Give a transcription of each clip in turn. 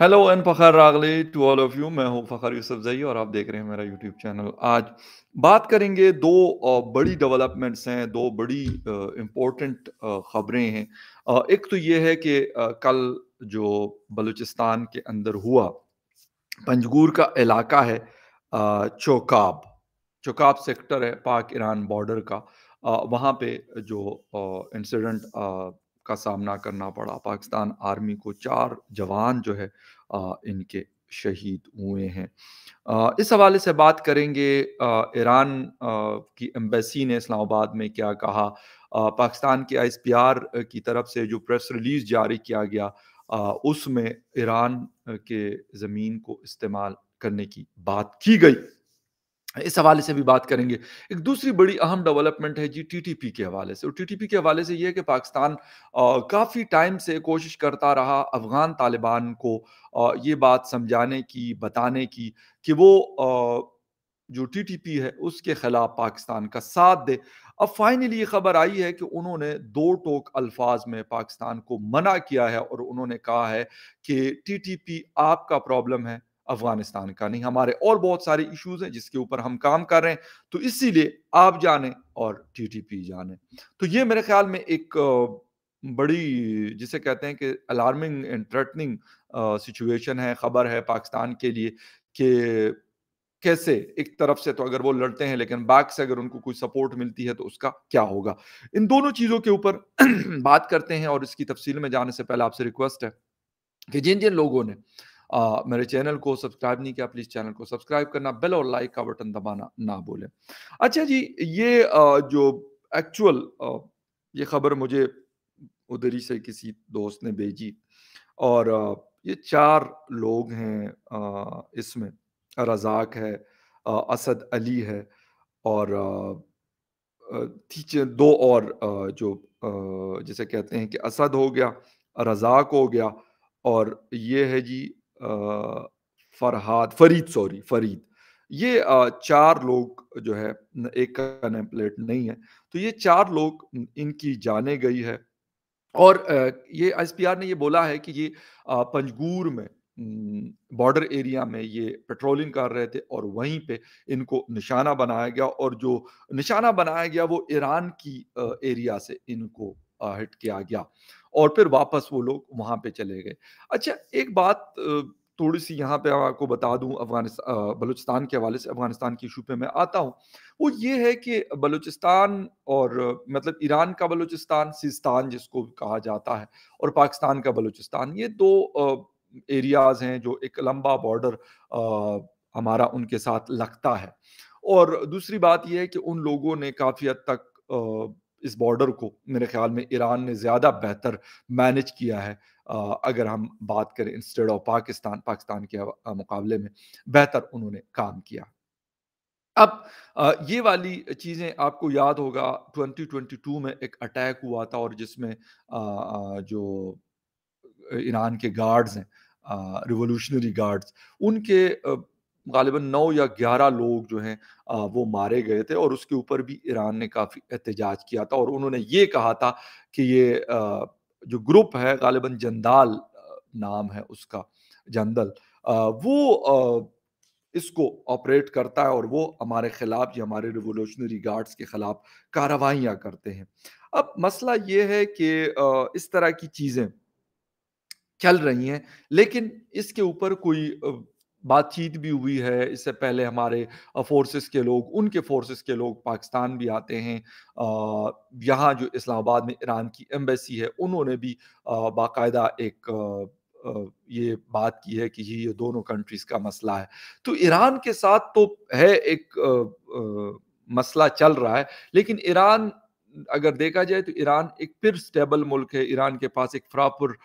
hello एन फ़खर रागले to all of you मैं हूं फ़खर यूसुफ जई और आप देख रहे हैं मेरा यूट्यूब चैनल आज बात करेंगे दो बड़ी डेवलपमेंट्स हैं दो बड़ी इम्पोर्टेंट खबरें हैं एक तो ये है कि कल जो बलूचिस्तान के अंदर हुआ पंजगूर का इलाका है चौकाब चौकाब सेक्टर है पाक ईरान बॉर्डर का वहाँ पे जो इंसिडेंट का सामना करना पड़ा पाकिस्तान आर्मी को चार जवान जो है आ, इनके शहीद हुए हैं इस हवाले से बात करेंगे ईरान की एम्बेसी ने इस्लामाबाद में क्या कहा पाकिस्तान के आर की तरफ से जो प्रेस रिलीज जारी किया गया उसमें ईरान के ज़मीन को इस्तेमाल करने की बात की गई इस हवाले से भी बात करेंगे एक दूसरी बड़ी अहम डेवलपमेंट है जी टीटीपी के हवाले से और टीटीपी के हवाले से यह कि पाकिस्तान काफ़ी टाइम से कोशिश करता रहा अफ़गान तालिबान को आ, ये बात समझाने की बताने की कि वो आ, जो टीटीपी है उसके खिलाफ पाकिस्तान का साथ दे अब फाइनली ये खबर आई है कि उन्होंने दो टोक अल्फाज में पाकिस्तान को मना किया है और उन्होंने कहा है कि टीटीपी आपका प्रॉब्लम है अफगानिस्तान का नहीं हमारे और बहुत सारे इश्यूज हैं जिसके ऊपर हम काम कर रहे हैं तो इसीलिए आप जाने और टीटीपी जाने तो ये मेरे ख्याल में एक बड़ी जिसे कहते हैं कि अलार्मिंग एंड थ्रेटनिंग सिचुएशन है खबर है पाकिस्तान के लिए कि कैसे एक तरफ से तो अगर वो लड़ते हैं लेकिन बाक से अगर उनको कोई सपोर्ट मिलती है तो उसका क्या होगा इन दोनों चीज़ों के ऊपर बात करते हैं और इसकी तफसील में जाने से पहले आपसे रिक्वेस्ट है कि जिन जिन लोगों ने आ, मेरे चैनल को सब्सक्राइब नहीं किया प्लीज़ चैनल को सब्सक्राइब करना बेल और लाइक का बटन दबाना ना भूलें अच्छा जी ये आ, जो एक्चुअल ये खबर मुझे उधर ही से किसी दोस्त ने भेजी और आ, ये चार लोग हैं इसमें रजाक है आ, असद अली है और टीचर दो और जो जैसे कहते हैं कि असद हो गया रजाक हो गया और ये है जी फरहाद फरीद सॉरी फरीद ये चार लोग जो है एक का प्लेट नहीं है तो ये चार लोग इनकी जाने गई है और ये एसपीआर ने ये बोला है कि ये पंजगूर में बॉर्डर एरिया में ये पेट्रोलिंग कर रहे थे और वहीं पे इनको निशाना बनाया गया और जो निशाना बनाया गया वो ईरान की एरिया से इनको हिट किया गया और फिर वापस वो लोग वहां पे चले गए अच्छा एक बात थोड़ी सी यहाँ पे आपको बता दूं अफगानिस्तान बलूचिस्तान के हवाले से अफगानिस्तान के इशू पे मैं आता हूँ वो ये है कि बलूचिस्तान और मतलब ईरान का बलूचिस्तान सिस्तान जिसको कहा जाता है और पाकिस्तान का बलूचिस्तान ये दो एरियाज हैं जो एक लंबा बॉर्डर हमारा उनके साथ लगता है और दूसरी बात यह है कि उन लोगों ने काफ़ी हद तक इस बॉर्डर को मेरे ख्याल में ईरान ने ज़्यादा बेहतर मैनेज किया है अगर हम बात करें इंस्टेड ऑफ पाकिस्तान पाकिस्तान के मुकाबले में बेहतर उन्होंने काम किया अब ये वाली चीज़ें आपको याद होगा 2022 में एक अटैक हुआ था और जिसमें जो ईरान के गार्ड्स हैं रिवोल्यूशनरी गार्ड्स उनके गालिबा नौ या ग्यारह लोग जो हैं वो मारे गए थे और उसके ऊपर भी ईरान ने काफ़ी एहतजाज किया था और उन्होंने ये कहा था कि ये जो ग्रुप है गालिबा जंदाल नाम है उसका जंदल वो इसको ऑपरेट करता है और वो हमारे खिलाफ या हमारे रिवोल्यूशनरी गार्ड्स के खिलाफ कार्रवाइयाँ करते हैं अब मसला ये है कि इस तरह की चीज़ें चल रही हैं लेकिन इसके ऊपर कोई बातचीत भी हुई है इससे पहले हमारे फोर्सेस के लोग उनके फोर्सेस के लोग पाकिस्तान भी आते हैं यहाँ जो इस्लामाबाद में ईरान की एम्बेसी है उन्होंने भी बाकायदा एक ये बात की है कि ये दोनों कंट्रीज का मसला है तो ईरान के साथ तो है एक मसला चल रहा है लेकिन ईरान अगर देखा जाए तो ईरान एक फिर स्टेबल मुल्क है ईरान के पास एक फ्रापुर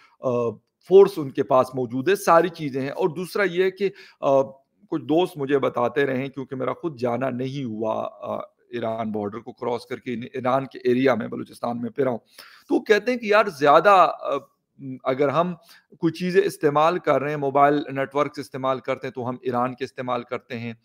फोर्स उनके पास मौजूद है सारी चीज़ें हैं और दूसरा ये है कि कुछ दोस्त मुझे बताते रहे क्योंकि मेरा खुद जाना नहीं हुआ ईरान बॉर्डर को क्रॉस करके ईरान के एरिया में बलूचिस्तान में फिर हूँ तो कहते हैं कि यार ज़्यादा अगर हम कुछ चीज़ें इस्तेमाल कर रहे हैं मोबाइल नेटवर्क इस्तेमाल करते हैं तो हम ईरान के इस्तेमाल करते हैं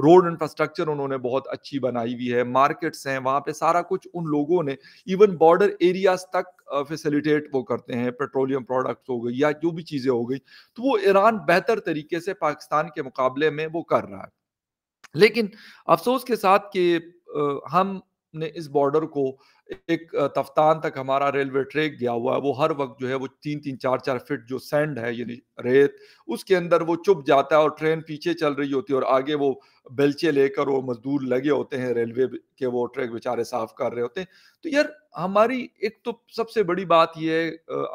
रोड इंफ्रास्ट्रक्चर उन्होंने बहुत अच्छी बनाई हुई है मार्केट्स हैं वहाँ पे सारा कुछ उन लोगों ने इवन बॉर्डर एरियाज तक फैसिलिटेट वो करते हैं पेट्रोलियम प्रोडक्ट्स हो गई या जो भी चीज़ें हो गई तो वो ईरान बेहतर तरीके से पाकिस्तान के मुकाबले में वो कर रहा है लेकिन अफसोस के साथ कि हम ने इस बॉर्डर को एक तफ्तान तक हमारा रेलवे ट्रैक गया हुआ है वो हर वक्त जो है वो तीन तीन चार चार फिट जो सैंड है यानी रेत उसके अंदर वो चुप जाता है और ट्रेन पीछे चल रही होती है और आगे वो बेलचे लेकर वो मजदूर लगे होते हैं रेलवे के वो ट्रैक बेचारे साफ कर रहे होते हैं तो यार हमारी एक तो सबसे बड़ी बात ये है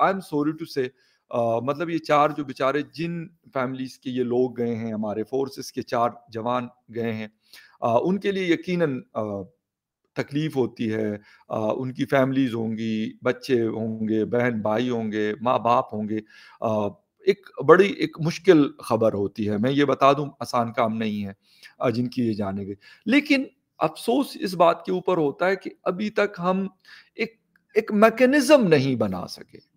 आई एम सॉरी टू से मतलब ये चार जो बेचारे जिन फैमिलीज के ये लोग गए हैं हमारे फोर्सेस के चार जवान गए हैं आ, उनके लिए यकीनन तकलीफ होती है आ, उनकी फैमिलीज होंगी बच्चे होंगे बहन भाई होंगे माँ बाप होंगे आ, एक बड़ी एक मुश्किल खबर होती है मैं ये बता दूं आसान काम नहीं है जिनकी ये जाने गई लेकिन अफसोस इस बात के ऊपर होता है कि अभी तक हम एक एक मैकेनिज्म नहीं बना सके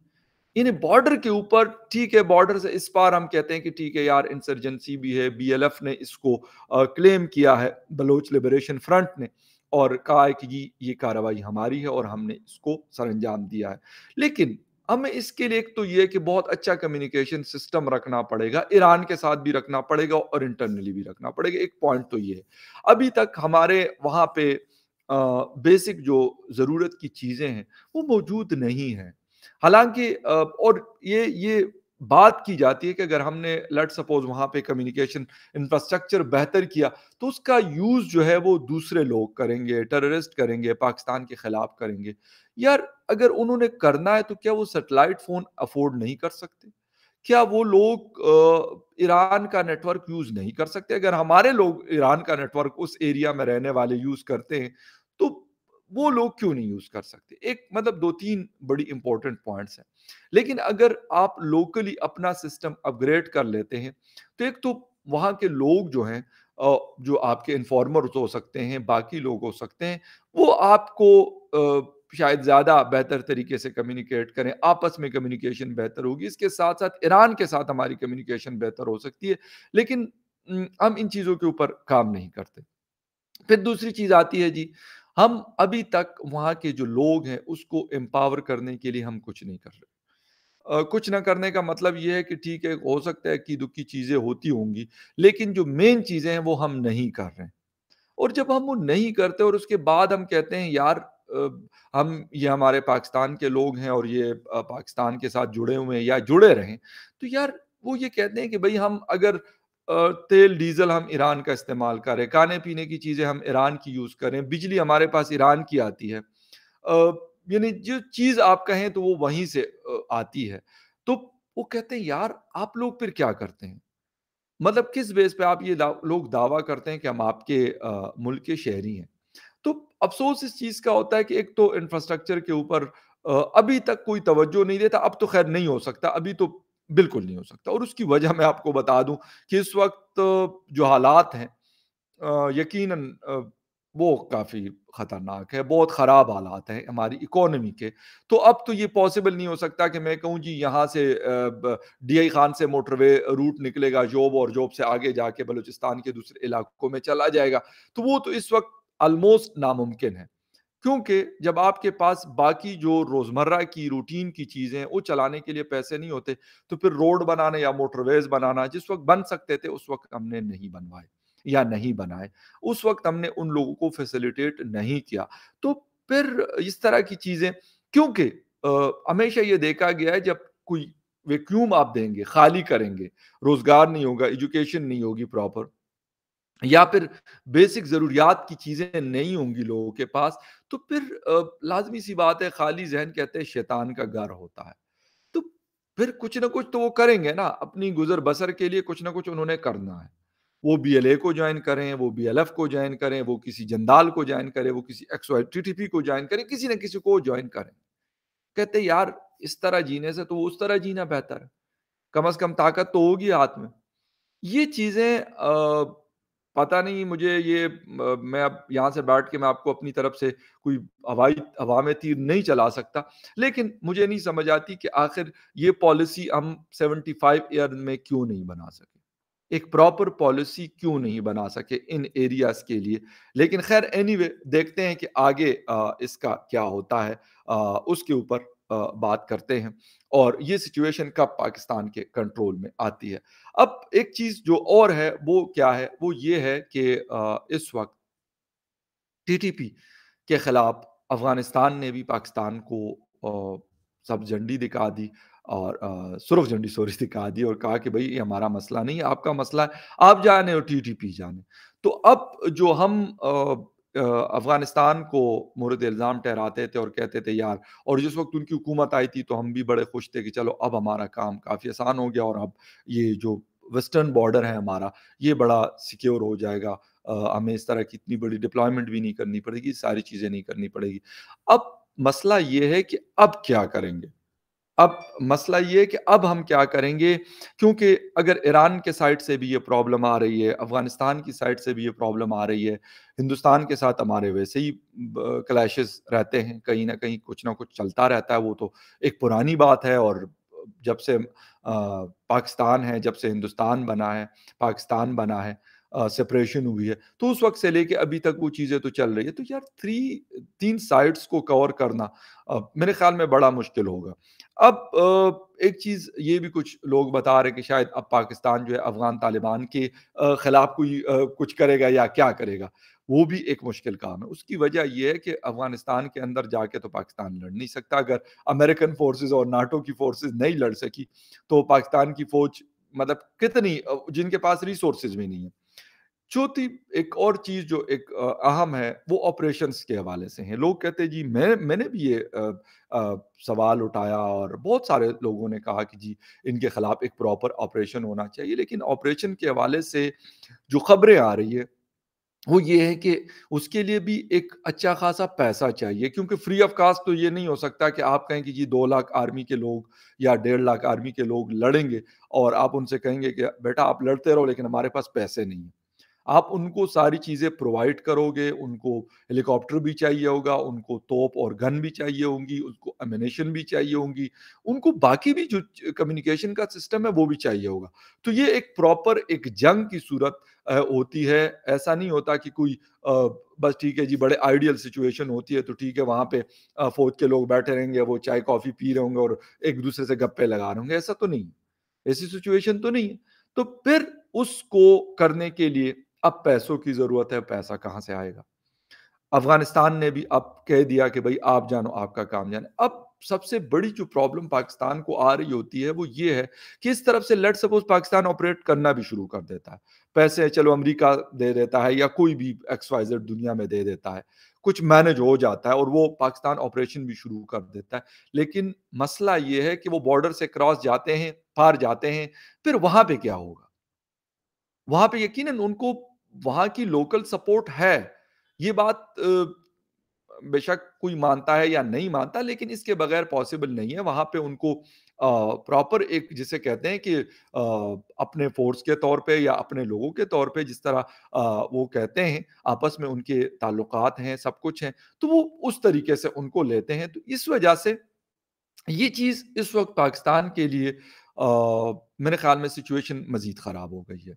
इन बॉर्डर के ऊपर ठीक है बॉर्डर से इस पार हम कहते हैं कि ठीक है यार इंसर्जेंसी भी है बीएलएफ ने इसको आ, क्लेम किया है बलोच लिबरेशन फ्रंट ने और कहा है कि जी ये कार्रवाई हमारी है और हमने इसको सर अंजाम दिया है लेकिन हमें इसके लिए एक तो ये कि बहुत अच्छा कम्युनिकेशन सिस्टम रखना पड़ेगा ईरान के साथ भी रखना पड़ेगा और इंटरनली भी रखना पड़ेगा एक पॉइंट तो ये है अभी तक हमारे वहाँ पे बेसिक जो ज़रूरत की चीज़ें हैं वो मौजूद नहीं है हालांकि और ये ये बात की जाती है कि अगर हमने लेट सपोज वहां पे कम्युनिकेशन इंफ्रास्ट्रक्चर बेहतर किया तो उसका यूज जो है वो दूसरे लोग करेंगे टेररिस्ट करेंगे पाकिस्तान के खिलाफ करेंगे यार अगर उन्होंने करना है तो क्या वो सेटेलाइट फोन अफोर्ड नहीं कर सकते क्या वो लोग ईरान का नेटवर्क यूज नहीं कर सकते अगर हमारे लोग ईरान का नेटवर्क उस एरिया में रहने वाले यूज करते हैं तो वो लोग क्यों नहीं यूज कर सकते एक मतलब दो तीन बड़ी इंपॉर्टेंट पॉइंट्स हैं लेकिन अगर आप लोकली अपना सिस्टम अपग्रेड कर लेते हैं तो एक तो वहाँ के लोग जो हैं जो आपके इन्फॉर्मर हो सकते हैं बाकी लोग हो सकते हैं वो आपको शायद ज़्यादा बेहतर तरीके से कम्युनिकेट करें आपस में कम्युनिकेशन बेहतर होगी इसके साथ साथ ईरान के साथ हमारी कम्युनिकेशन बेहतर हो सकती है लेकिन हम इन चीज़ों के ऊपर काम नहीं करते फिर दूसरी चीज़ आती है जी हम अभी तक वहाँ के जो लोग हैं उसको एम्पावर करने के लिए हम कुछ नहीं कर रहे कुछ ना करने का मतलब ये है कि ठीक है हो सकता है कि दुखी चीज़ें होती होंगी लेकिन जो मेन चीज़ें हैं वो हम नहीं कर रहे हैं और जब हम वो नहीं करते और उसके बाद हम कहते हैं यार हम ये हमारे पाकिस्तान के लोग हैं और ये पाकिस्तान के साथ जुड़े हुए हैं या जुड़े रहें तो यार वो ये कहते हैं कि भाई हम अगर तेल डीजल हम ईरान का इस्तेमाल करें खाने पीने की चीज़ें हम ईरान की यूज़ करें बिजली हमारे पास ईरान की आती है यानी जो चीज़ आप कहें तो वो वहीं से आती है तो वो कहते हैं यार आप लोग फिर क्या करते हैं मतलब किस बेस पे आप ये लोग दावा करते हैं कि हम आपके आ, मुल्क के शहरी हैं तो अफसोस इस चीज़ का होता है कि एक तो इंफ्रास्ट्रक्चर के ऊपर अभी तक कोई तवज्जो नहीं देता अब तो खैर नहीं हो सकता अभी तो बिल्कुल नहीं हो सकता और उसकी वजह मैं आपको बता दूं कि इस वक्त जो हालात हैं यकीन वो काफ़ी ख़तरनाक है बहुत ख़राब हालात हैं हमारी इकोनॉमी के तो अब तो ये पॉसिबल नहीं हो सकता कि मैं कहूँ जी यहाँ से डीआई खान से मोटरवे रूट निकलेगा जॉब और जॉब से आगे जाके बलूचिस्तान के दूसरे इलाकों में चला जाएगा तो वो तो इस वक्त आलमोस्ट नामुमकिन है क्योंकि जब आपके पास बाकी जो रोजमर्रा की रूटीन की चीजें वो चलाने के लिए पैसे नहीं होते तो फिर रोड बनाना या मोटरवेज बनाना जिस वक्त बन सकते थे उस वक्त हमने नहीं बनवाए या नहीं बनाए उस वक्त हमने उन लोगों को फैसिलिटेट नहीं किया तो फिर इस तरह की चीजें क्योंकि हमेशा ये देखा गया है जब कोई वैक्यूम आप देंगे खाली करेंगे रोजगार नहीं होगा एजुकेशन नहीं होगी प्रॉपर या फिर बेसिक ज़रूरियात की चीज़ें नहीं होंगी लोगों के पास तो फिर लाजमी सी बात है खाली जहन कहते हैं शैतान का घर होता है तो फिर कुछ ना कुछ तो वो करेंगे ना अपनी गुजर बसर के लिए कुछ ना कुछ उन्होंने करना है वो बी एल ए को ज्वाइन करें वो बी एल एफ को ज्वाइन करें वो किसी जंदाल को ज्वाइन करें वो किसी वाई टी टी पी को ज्वाइन करें किसी ना किसी को ज्वाइन करें कहते यार इस तरह जीने से तो उस तरह जीना बेहतर है कम अज कम ताकत तो होगी हाथ में ये चीज़ें पता नहीं मुझे ये मैं अब यहाँ से बैठ के मैं आपको अपनी तरफ से कोई हवाई हवा में तीर नहीं चला सकता लेकिन मुझे नहीं समझ आती कि आखिर ये पॉलिसी हम 75 ईयर में क्यों नहीं बना सके एक प्रॉपर पॉलिसी क्यों नहीं बना सके इन एरियाज के लिए लेकिन खैर एनीवे anyway, देखते हैं कि आगे इसका क्या होता है उसके ऊपर बात करते हैं और ये सिचुएशन कब पाकिस्तान के कंट्रोल में आती है अब एक चीज जो और है वो क्या है वो ये है कि इस वक्त टीटीपी के खिलाफ अफगानिस्तान ने भी पाकिस्तान को सब झंडी दिखा दी और सुरख झंडी सोरी दिखा दी और कहा कि भाई ये हमारा मसला नहीं है आपका मसला है आप जाने और टीटीपी जाने तो अब जो हम अफगानिस्तान को मुहरद इल्ज़ाम ठहराते थे और कहते थे यार और जिस वक्त उनकी हुकूमत आई थी तो हम भी बड़े खुश थे कि चलो अब हमारा काम काफ़ी आसान हो गया और अब ये जो वेस्टर्न बॉर्डर है हमारा ये बड़ा सिक्योर हो जाएगा हमें इस तरह की इतनी बड़ी डिप्लॉयमेंट भी नहीं करनी पड़ेगी सारी चीज़ें नहीं करनी पड़ेगी अब मसला ये है कि अब क्या करेंगे अब मसला ये कि अब हम क्या करेंगे क्योंकि अगर ईरान के साइड से भी ये प्रॉब्लम आ रही है अफ़गानिस्तान की साइड से भी ये प्रॉब्लम आ रही है हिंदुस्तान के साथ हमारे वैसे ही क्लैशेस रहते हैं कहीं ना कहीं कुछ ना कुछ चलता रहता है वो तो एक पुरानी बात है और जब से पाकिस्तान है जब से हिंदुस्तान बना है पाकिस्तान बना है सेपरेशन हुई है तो उस वक्त से लेके अभी तक वो चीज़ें तो चल रही है तो यार थ्री तीन साइड्स को कवर करना आ, मेरे ख्याल में बड़ा मुश्किल होगा अब आ, एक चीज़ ये भी कुछ लोग बता रहे कि शायद अब पाकिस्तान जो है अफगान तालिबान के खिलाफ कोई कुछ करेगा या क्या करेगा वो भी एक मुश्किल काम है उसकी वजह यह है कि अफगानिस्तान के अंदर जाके तो पाकिस्तान लड़ नहीं सकता अगर अमेरिकन फोर्सेस और नाटो की फोर्सेस नहीं लड़ सकी तो पाकिस्तान की फौज मतलब कितनी जिनके पास रिसोर्सेज भी नहीं है चौथी एक और चीज जो एक अहम है वो ऑपरेशंस के हवाले से है लोग कहते हैं जी मैं मैंने भी ये आ, आ, सवाल उठाया और बहुत सारे लोगों ने कहा कि जी इनके खिलाफ एक प्रॉपर ऑपरेशन होना चाहिए लेकिन ऑपरेशन के हवाले से जो खबरें आ रही है वो ये है कि उसके लिए भी एक अच्छा खासा पैसा चाहिए क्योंकि फ्री ऑफ कास्ट तो ये नहीं हो सकता कि आप कहें कि जी दो लाख आर्मी के लोग या डेढ़ लाख आर्मी के लोग लड़ेंगे और आप उनसे कहेंगे कि बेटा आप लड़ते रहो लेकिन हमारे पास पैसे नहीं हैं आप उनको सारी चीज़ें प्रोवाइड करोगे उनको हेलीकॉप्टर भी चाहिए होगा उनको तोप और गन भी चाहिए होंगी उनको एमिनेशन भी चाहिए होंगी उनको बाकी भी जो कम्युनिकेशन का सिस्टम है वो भी चाहिए होगा तो ये एक प्रॉपर एक जंग की सूरत होती है ऐसा नहीं होता कि कोई बस ठीक है जी बड़े आइडियल सिचुएशन होती है तो ठीक है वहाँ पे फौज के लोग बैठे रहेंगे वो चाय कॉफ़ी पी रहे होंगे और एक दूसरे से गप्पे लगा रहे होंगे ऐसा तो नहीं ऐसी सिचुएशन तो नहीं है तो फिर उसको करने के लिए अब पैसों की ज़रूरत है पैसा कहां से आएगा अफगानिस्तान ने भी अब कह दिया कि भाई आप जानो आपका काम जाने अब सबसे बड़ी जो प्रॉब्लम पाकिस्तान को आ रही होती है वो ये है कि इस तरफ से लेट सपोज पाकिस्तान ऑपरेट करना भी शुरू कर देता है पैसे चलो अमेरिका दे देता है या कोई भी एक्सवाइजेड दुनिया में दे देता है कुछ मैनेज हो जाता है और वो पाकिस्तान ऑपरेशन भी शुरू कर देता है लेकिन मसला ये है कि वो बॉर्डर से क्रॉस जाते हैं पार जाते हैं फिर वहां पे क्या होगा वहां पे यकीन उनको वहां की लोकल सपोर्ट है ये बात बेशक कोई मानता है या नहीं मानता लेकिन इसके बगैर पॉसिबल नहीं है वहां पे उनको प्रॉपर एक जिसे कहते हैं कि आ, अपने फोर्स के तौर पे या अपने लोगों के तौर पे जिस तरह आ, वो कहते हैं आपस में उनके ताल्लुकात हैं सब कुछ हैं तो वो उस तरीके से उनको लेते हैं तो इस वजह से ये चीज़ इस वक्त पाकिस्तान के लिए आ, मेरे ख्याल में सिचुएशन मज़ीद ख़राब हो गई है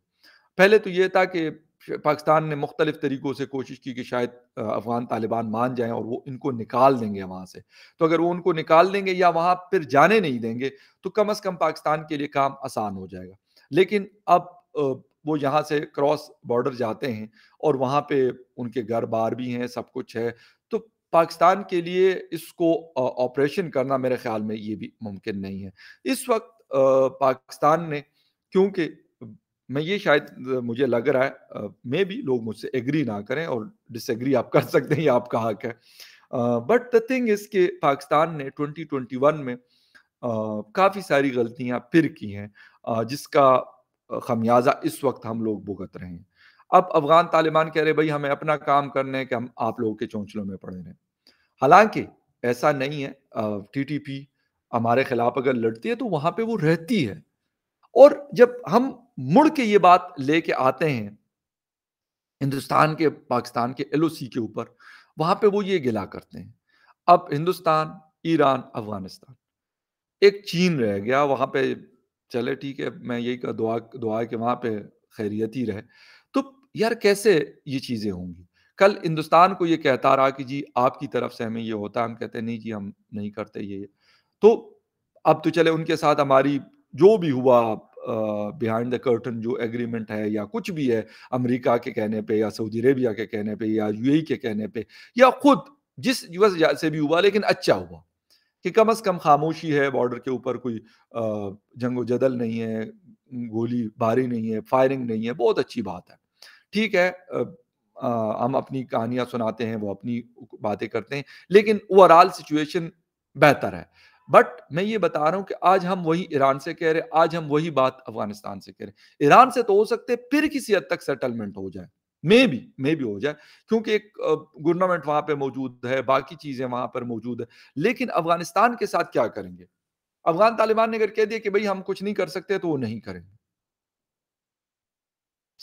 पहले तो ये था कि पाकिस्तान ने मुख्तलिफ तरीक़ों से कोशिश की कि शायद अफगान तालिबान मान जाएं और वो इनको निकाल देंगे वहाँ से तो अगर वो उनको निकाल देंगे या वहाँ फिर जाने नहीं देंगे तो कम अज़ कम पाकिस्तान के लिए काम आसान हो जाएगा लेकिन अब वो यहाँ से क्रॉस बॉर्डर जाते हैं और वहाँ पे उनके घर बार भी हैं सब कुछ है तो पाकिस्तान के लिए इसको ऑपरेशन करना मेरे ख्याल में ये भी मुमकिन नहीं है इस वक्त पाकिस्तान ने क्योंकि मैं ये शायद मुझे लग रहा है मे भी लोग मुझसे एग्री ना करें और डिसएग्री आप कर सकते हैं ये आपका हक है बट द थिंग इज के पाकिस्तान ने 2021 में uh, काफ़ी सारी गलतियां फिर की हैं uh, जिसका खमियाजा इस वक्त हम लोग भुगत रहे हैं अब अफगान तालिबान कह रहे भाई हमें अपना काम करना है कि हम आप लोगों के चौंचलों में पड़े रहे हालांकि ऐसा नहीं है टी टी पी हमारे खिलाफ अगर लड़ती है तो वहां पे वो रहती है और जब हम मुड़ के ये बात लेके आते हैं हिंदुस्तान के पाकिस्तान के एल के ऊपर वहां पे वो ये गिला करते हैं अब हिंदुस्तान ईरान अफगानिस्तान एक चीन रह गया वहां पे चले ठीक है मैं यही का दुआ दुआ के वहां पे खैरियत ही रहे तो यार कैसे ये चीजें होंगी कल हिंदुस्तान को ये कहता रहा कि जी आपकी तरफ से हमें ये होता हम कहते नहीं जी हम नहीं करते ये तो अब तो चले उनके साथ हमारी जो भी हुआ बिहाइंड द कर्टन जो एग्रीमेंट है या कुछ भी है अमेरिका के कहने पे या सऊदी अरेबिया के कहने पे या यूएई e के कहने पे या खुद जिस यूएस से भी हुआ लेकिन अच्छा हुआ कि कम से कम खामोशी है बॉर्डर के ऊपर कोई जंगो जदल नहीं है गोली बारी नहीं है फायरिंग नहीं है बहुत अच्छी बात है ठीक है आ, हम अपनी कहानियां सुनाते हैं वो अपनी बातें करते हैं लेकिन ओवरऑल सिचुएशन बेहतर है बट मैं ये बता रहा हूं कि आज हम वही ईरान से कह रहे आज हम वही बात अफगानिस्तान से कह रहे ईरान से तो हो सकते फिर किसी हद तक सेटलमेंट हो जाए मे भी मे भी हो जाए क्योंकि एक गवर्नमेंट वहां पर मौजूद है बाकी चीजें वहां पर मौजूद है लेकिन अफगानिस्तान के साथ क्या करेंगे अफगान तालिबान ने अगर कह दिया कि भाई हम कुछ नहीं कर सकते तो वो नहीं करेंगे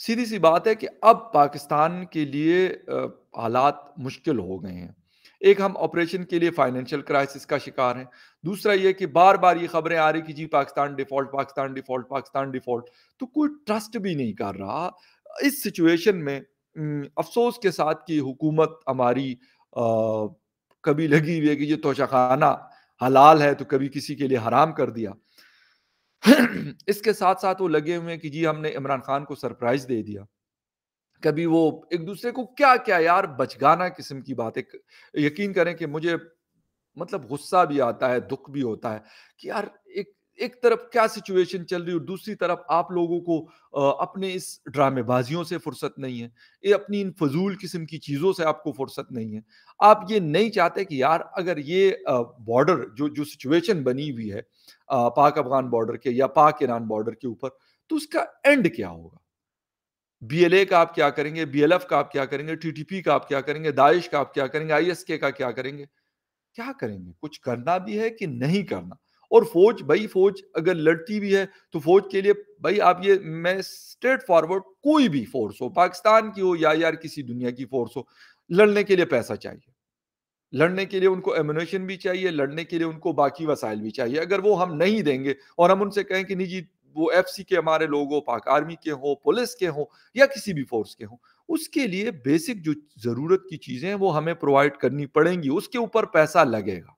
सीधी सी बात है कि अब पाकिस्तान के लिए हालात मुश्किल हो गए हैं एक हम ऑपरेशन के लिए फाइनेंशियल क्राइसिस का शिकार हैं दूसरा ये कि बार बार ये खबरें आ रही कि जी Pakistan default Pakistan default Pakistan default तो कोई ट्रस्ट भी नहीं कर रहा इस सिचुएशन में हम्म, अफसोस के साथ कि हुकूमत हमारी कभी लगी हुई है कि ये तोशाखाना हलाल है तो कभी किसी के लिए हराम कर दिया इसके साथ साथ वो लगे हुए हैं कि जी हमने इमरान खान को सरप्राइज दे दिया कभी वो एक दूसरे को क्या क्या यार बचगाना किस्म की बात यकीन करें कि मुझे मतलब गुस्सा भी आता है दुख भी होता है कि यार एक एक तरफ क्या सिचुएशन चल रही और दूसरी तरफ आप लोगों को अपने इस ड्रामेबाजियों से फुर्सत नहीं है ये अपनी इन फजूल किस्म की चीज़ों से आपको फुर्सत नहीं है आप ये नहीं चाहते कि यार अगर ये बॉर्डर जो जो सिचुएशन बनी हुई है पाक अफगान बॉर्डर के या पाक ईरान बॉर्डर के ऊपर तो उसका एंड क्या होगा बीएलए का आप क्या करेंगे बीएलएफ का आप क्या करेंगे टीटीपी का आप क्या करेंगे दाइश का आप क्या करेंगे आईएसके का क्या करेंगे क्या करेंगे कुछ करना भी है कि नहीं करना और फौज भाई फौज अगर लड़ती भी है तो फौज के लिए भाई आप ये मैं स्ट्रेट फॉरवर्ड कोई भी फोर्स हो पाकिस्तान की हो या यार किसी दुनिया की फोर्स हो लड़ने के लिए पैसा चाहिए लड़ने के लिए उनको एमुनेशन भी चाहिए लड़ने के लिए उनको बाकी वसाइल भी चाहिए अगर वो हम नहीं देंगे और हम उनसे कहें कि निजी वो एफ के हमारे लोग हो पाक आर्मी के हों पुलिस के हों या किसी भी फोर्स के हों उसके लिए बेसिक जो ज़रूरत की चीज़ें हैं वो हमें प्रोवाइड करनी पड़ेंगी उसके ऊपर पैसा लगेगा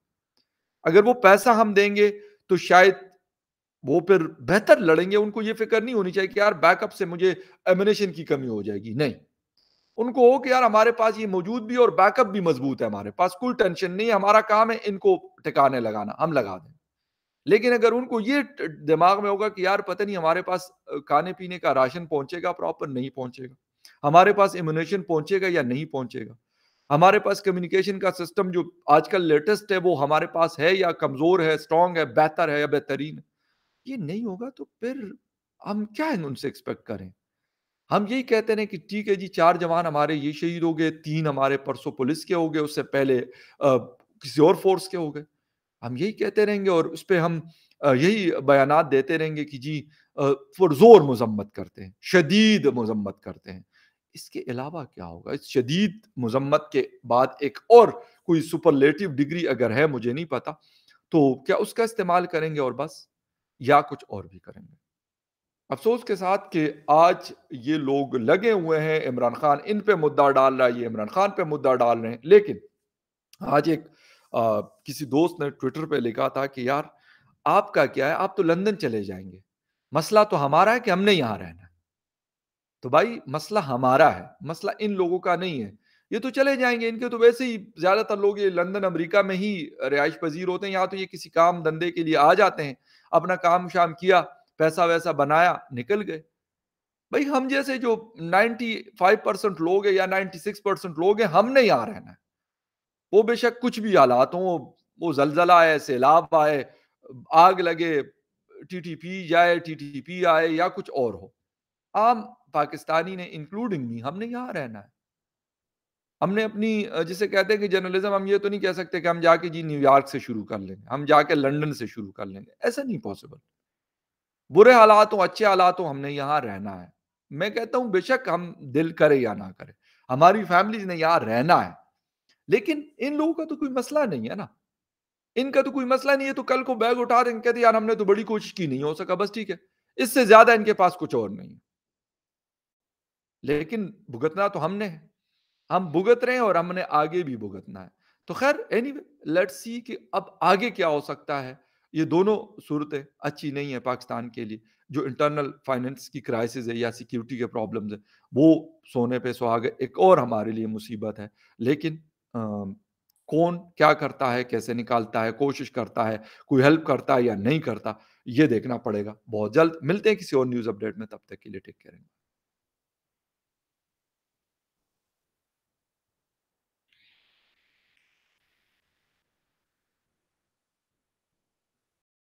अगर वो पैसा हम देंगे तो शायद वो फिर बेहतर लड़ेंगे उनको ये फिक्र नहीं होनी चाहिए कि यार बैकअप से मुझे एमिनेशन की कमी हो जाएगी नहीं उनको हो कि यार हमारे पास ये मौजूद भी और बैकअप भी मजबूत है हमारे पास कोई टेंशन नहीं हमारा काम है इनको टिकाने लगाना हम लगा दें लेकिन अगर उनको ये दिमाग में होगा कि यार पता नहीं हमारे पास खाने पीने का राशन पहुंचेगा प्रॉपर नहीं पहुंचेगा हमारे पास इम्यूनेशन पहुंचेगा या नहीं पहुंचेगा हमारे पास कम्युनिकेशन का सिस्टम जो आजकल लेटेस्ट है वो हमारे पास है या कमजोर है स्ट्रांग है बेहतर है या बेहतरीन है ये नहीं होगा तो फिर हम क्या उनसे एक्सपेक्ट करें हम यही कहते हैं कि ठीक है जी चार जवान हमारे ये शहीद हो गए तीन हमारे परसों पुलिस के हो गए उससे पहले आ, किसी और फोर्स के हो गए हम यही कहते रहेंगे और उस पर हम यही बयान देते रहेंगे कि जी पुरजोर मजम्मत करते हैं शदीद मजम्मत करते हैं इसके अलावा क्या होगा इस शदीद मजम्मत के बाद एक और कोई सुपरलेटिव डिग्री अगर है मुझे नहीं पता तो क्या उसका इस्तेमाल करेंगे और बस या कुछ और भी करेंगे अफसोस के साथ कि आज ये लोग लगे हुए हैं इमरान खान इन पे मुद्दा डाल रहा है ये इमरान खान पे मुद्दा डाल रहे हैं लेकिन आज एक आ, किसी दोस्त ने ट्विटर पे लिखा था कि यार आपका क्या है आप तो लंदन चले जाएंगे मसला तो हमारा है कि हमने यहाँ रहना है तो भाई मसला हमारा है मसला इन लोगों का नहीं है ये तो चले जाएंगे इनके तो वैसे ही ज्यादातर लोग ये लंदन अमेरिका में ही रिहाइश पजीर होते हैं यहाँ तो ये किसी काम धंधे के लिए आ जाते हैं अपना काम शाम किया पैसा वैसा बनाया निकल गए भाई हम जैसे जो 95 परसेंट लोग हैं या 96 परसेंट लोग हैं हमने यहाँ रहना है वो बेशक कुछ भी हालात हों वो जलजला आए सैलाब आए आग लगे टी टी पी जाए टी टी पी आए या कुछ और हो आम पाकिस्तानी ने इंक्लूडिंग मी हमने यहाँ रहना है हमने अपनी जिसे कहते हैं कि जर्नलिज्म हम ये तो नहीं कह सकते कि हम जाके जी न्यूयॉर्क से शुरू कर लेंगे हम जाके लंदन से शुरू कर लेंगे ऐसा नहीं पॉसिबल बुरे हालात हो अच्छे हालात हो हमने यहाँ रहना है मैं कहता हूँ बेशक हम दिल करे या ना करे हमारी फैमिलीज ने यहाँ रहना है लेकिन इन लोगों का तो कोई मसला नहीं है ना इनका तो कोई मसला नहीं है तो कल को बैग उठा देंगे कहते यार हमने तो बड़ी कोशिश की नहीं हो सका बस ठीक है इससे ज्यादा इनके पास कुछ और नहीं है लेकिन भुगतना तो हमने है हम भुगत रहे हैं और हमने आगे भी भुगतना है तो खैर एनी लेट सी कि अब आगे क्या हो सकता है ये दोनों सूरतें अच्छी नहीं है पाकिस्तान के लिए जो इंटरनल फाइनेंस की क्राइसिस है या सिक्योरिटी के प्रॉब्लम्स है वो सोने पे सुहाग एक और हमारे लिए मुसीबत है लेकिन कौन क्या करता है कैसे निकालता है कोशिश करता है कोई हेल्प करता है या नहीं करता ये देखना पड़ेगा बहुत जल्द मिलते हैं किसी और न्यूज अपडेट में तब तक के लिए टेक केयर